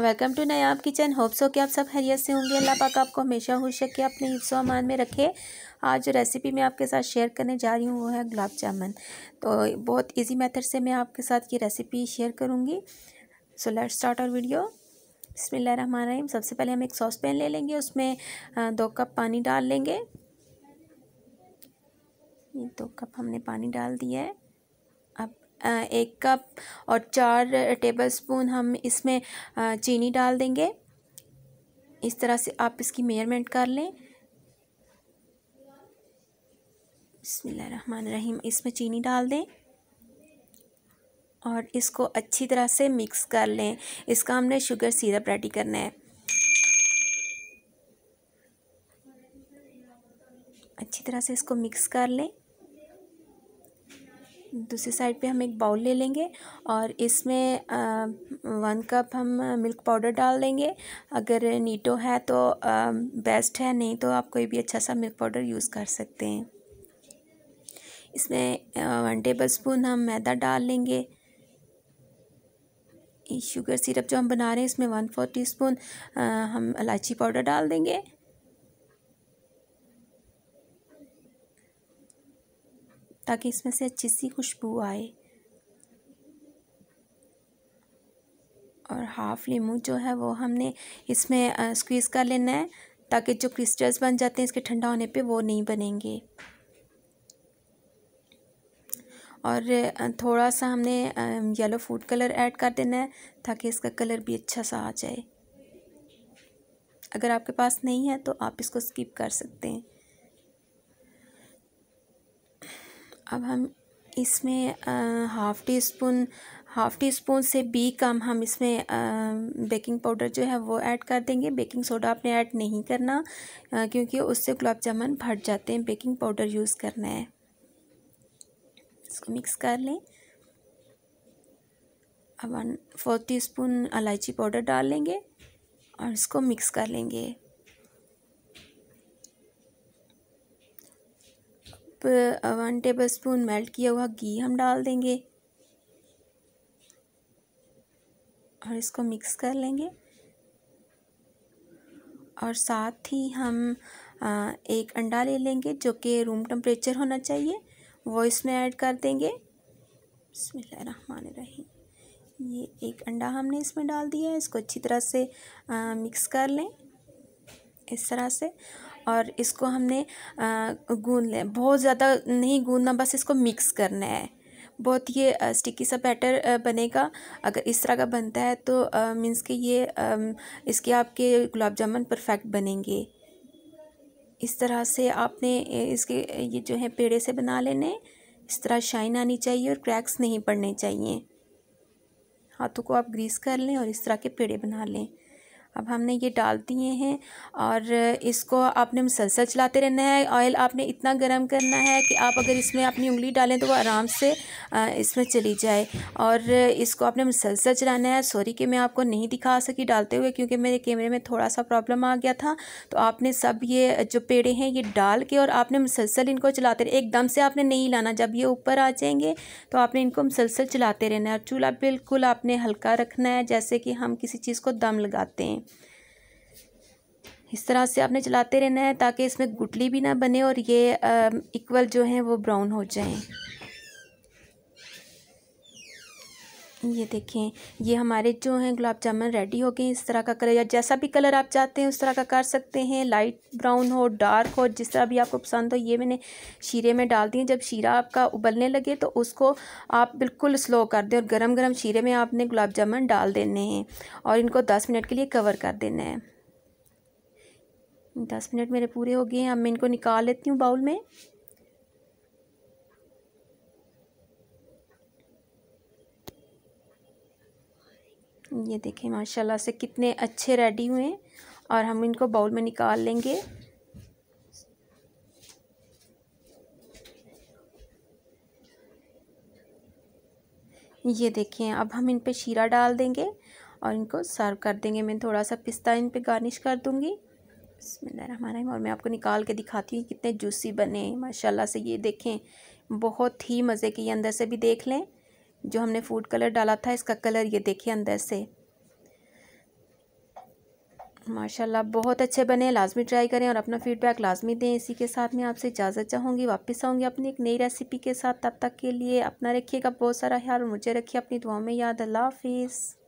welcome to Nayab kitchen hopes हो कि आप सब खैरियत से होंगे अल्लाह पाक आपको हमेशा खुश रखे अपने हिफ्स अमान में रखे आज जो रेसिपी मैं आपके साथ शेयर करने जा रही हूँ वो है गुलाब जामुन तो बहुत इजी मेथड से मैं आपके साथ ये रेसिपी शेयर करूँगी सो लेट स्टार्ट और वीडियो बसमिल सबसे पहले हम एक सॉस पैन ले लेंगे उसमें दो कप पानी डाल लेंगे दो कप हमने पानी डाल दिया है एक कप और चार टेबलस्पून हम इसमें चीनी डाल देंगे इस तरह से आप इसकी मेयरमेंट कर लें रहीम इसमें चीनी डाल दें और इसको अच्छी तरह से मिक्स कर लें इसका हमने शुगर सीरप रेडी करना है अच्छी तरह से इसको मिक्स कर लें दूसरी साइड पे हम एक बाउल ले लेंगे और इसमें वन कप हम मिल्क पाउडर डाल देंगे अगर नीटो है तो बेस्ट है नहीं तो आप कोई भी अच्छा सा मिल्क पाउडर यूज़ कर सकते हैं इसमें वन टेबल स्पून हम मैदा डाल लेंगे शुगर सिरप जो हम बना रहे हैं इसमें वन फोर टी स्पून हम इलायची पाउडर डाल देंगे ताकि इसमें से अच्छी सी खुशबू आए और हाफ लीमू जो है वो हमने इसमें स्क्वीज़ कर लेना है ताकि जो क्रिस्टल्स बन जाते हैं इसके ठंडा होने पे वो नहीं बनेंगे और थोड़ा सा हमने येलो फूड कलर ऐड कर देना है ताकि इसका कलर भी अच्छा सा आ जाए अगर आपके पास नहीं है तो आप इसको स्किप कर सकते हैं अब हम इसमें half teaspoon half teaspoon से भी कम हम इसमें बेकिंग पाउडर जो है वो ऐड कर देंगे बेकिंग सोडा आपने ऐड नहीं करना क्योंकि उससे गुलाब जामुन फट जाते हैं बेकिंग पाउडर यूज़ करना है इसको मिक्स कर लें अब वन फोर टी स्पून इलायची पाउडर डाल लेंगे और इसको मिक्स कर लेंगे cup one tablespoon melt किया हुआ घी हम डाल देंगे और इसको मिक्स कर लेंगे और साथ ही हम एक अंडा ले लेंगे जो कि रूम टेम्परेचर होना चाहिए वो इसमें ऐड कर देंगे रही ये एक अंडा हमने इसमें डाल दिया है इसको अच्छी तरह से मिक्स कर लें इस तरह से और इसको हमने गूँध लें बहुत ज़्यादा नहीं गूँधना बस इसको मिक्स करना है बहुत ये स्टिकी सा बैटर बनेगा अगर इस तरह का बनता है तो मीन्स कि ये इसके आपके गुलाब जामुन परफेक्ट बनेंगे इस तरह से आपने इसके ये जो है पेड़े से बना लेने इस तरह शाइन आनी चाहिए और क्रैक्स नहीं पड़ने चाहिए हाथों को आप ग्रीस कर लें और इस तरह के पेड़े बना लें अब हमने ये डाल दिए हैं और इसको आपने मुसलसल चलाते रहना है ऑयल आपने इतना गर्म करना है कि आप अगर इसमें अपनी उंगली डालें तो वो आराम से इसमें चली जाए और इसको आपने मुसलसल चलाना है सॉरी कि मैं आपको नहीं दिखा सकी डालते हुए क्योंकि मेरे कैमरे में थोड़ा सा प्रॉब्लम आ गया था तो आपने सब ये जो पेड़े हैं ये डाल के और आपने मुसलसल इनको चलाते रहे एकदम से आपने नहीं लाना जब ये ऊपर आ जाएंगे तो आपने इनको मुसलसल चलाते रहना है और चूल्हा बिल्कुल आपने हल्का रखना है जैसे कि हम किसी चीज़ को दम लगाते हैं लें इस तरह से आपने चलाते रहना है ताकि इसमें गुटली भी ना बने और ये इक्वल जो हैं वो ब्राउन हो जाएं ये देखें ये हमारे जो हैं गुलाब जामुन रेडी हो गए इस तरह का कलर या जैसा भी कलर आप चाहते हैं उस तरह का कर सकते हैं लाइट ब्राउन हो डार्क हो जिस तरह भी आपको पसंद हो ये मैंने शीरे में डाल दिए जब शीरा आपका उबलने लगे तो उसको आप बिल्कुल स्लो कर दें और गरम गरम शीरे में आपने गुलाब जामुन डाल देने हैं और इनको दस मिनट के लिए कवर कर देना है दस मिनट मेरे पूरे हो गए हैं अब मैं इनको निकाल लेती हूँ बाउल में ये देखें माशाल्लाह से कितने अच्छे रेडी हुए हैं और हम इनको बाउल में निकाल लेंगे ये देखें अब हम इन पे शीरा डाल देंगे और इनको सर्व कर देंगे मैं थोड़ा सा पिस्ता इन पे गार्निश कर दूँगी हमारा और मैं आपको निकाल के दिखाती हूँ कितने जूसी बने माशाल्लाह से ये देखें बहुत ही मज़े के ये अंदर से भी देख लें जो हमने फूड कलर डाला था इसका कलर ये देखिए अंदर से माशाल्लाह बहुत अच्छे बने लाजमी ट्राई करें और अपना फीडबैक लाजमी दें इसी के साथ मैं आपसे इजाज़त चाहूँगी वापस आऊँगी अपनी एक नई रेसिपी के साथ तब तक के लिए अपना रखिएगा बहुत सारा ख्याल मुझे रखिए अपनी दुआओं में याद अल्लाह हाफिज़